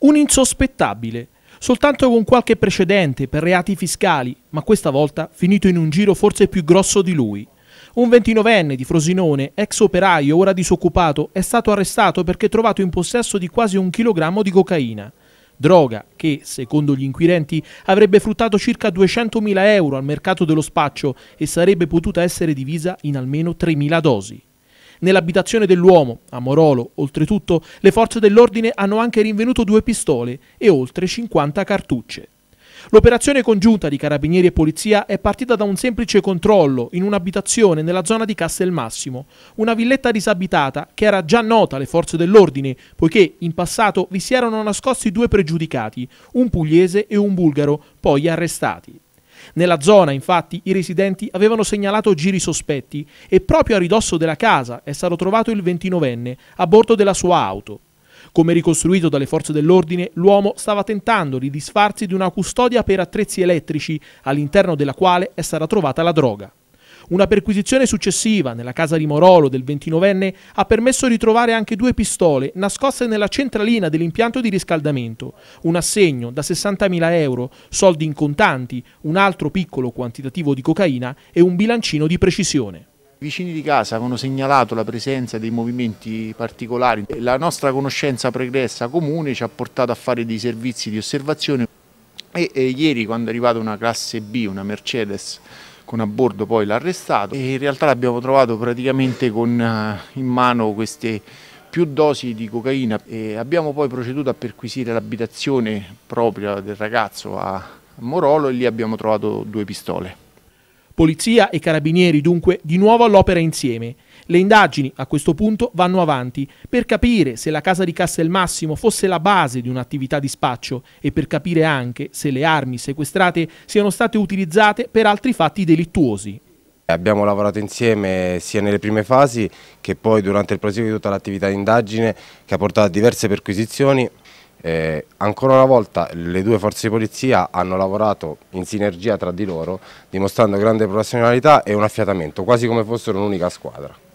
Un insospettabile, soltanto con qualche precedente per reati fiscali, ma questa volta finito in un giro forse più grosso di lui. Un 29enne di Frosinone, ex operaio ora disoccupato, è stato arrestato perché trovato in possesso di quasi un chilogrammo di cocaina. Droga che, secondo gli inquirenti, avrebbe fruttato circa 200.000 euro al mercato dello spaccio e sarebbe potuta essere divisa in almeno 3.000 dosi nell'abitazione dell'uomo, a Morolo. Oltretutto, le forze dell'ordine hanno anche rinvenuto due pistole e oltre 50 cartucce. L'operazione congiunta di carabinieri e polizia è partita da un semplice controllo in un'abitazione nella zona di Castelmassimo, una villetta disabitata che era già nota alle forze dell'ordine, poiché in passato vi si erano nascosti due pregiudicati, un pugliese e un bulgaro, poi arrestati. Nella zona, infatti, i residenti avevano segnalato giri sospetti e proprio a ridosso della casa è stato trovato il 29enne a bordo della sua auto. Come ricostruito dalle forze dell'ordine, l'uomo stava tentando di disfarsi di una custodia per attrezzi elettrici, all'interno della quale è stata trovata la droga. Una perquisizione successiva nella casa di Morolo del 29enne ha permesso di trovare anche due pistole nascoste nella centralina dell'impianto di riscaldamento, un assegno da 60.000 euro, soldi in contanti, un altro piccolo quantitativo di cocaina e un bilancino di precisione. I vicini di casa avevano segnalato la presenza dei movimenti particolari. La nostra conoscenza pregressa comune ci ha portato a fare dei servizi di osservazione e, e ieri quando è arrivata una classe B, una Mercedes, con a bordo poi l'arrestato e in realtà l'abbiamo trovato praticamente con eh, in mano queste più dosi di cocaina e abbiamo poi proceduto a perquisire l'abitazione propria del ragazzo a Morolo e lì abbiamo trovato due pistole. Polizia e carabinieri dunque di nuovo all'opera insieme. Le indagini a questo punto vanno avanti per capire se la casa di Castelmassimo fosse la base di un'attività di spaccio e per capire anche se le armi sequestrate siano state utilizzate per altri fatti delittuosi. Abbiamo lavorato insieme sia nelle prime fasi che poi durante il proseguo di tutta l'attività di indagine che ha portato a diverse perquisizioni. Eh, ancora una volta le due forze di polizia hanno lavorato in sinergia tra di loro dimostrando grande professionalità e un affiatamento, quasi come fossero un'unica squadra.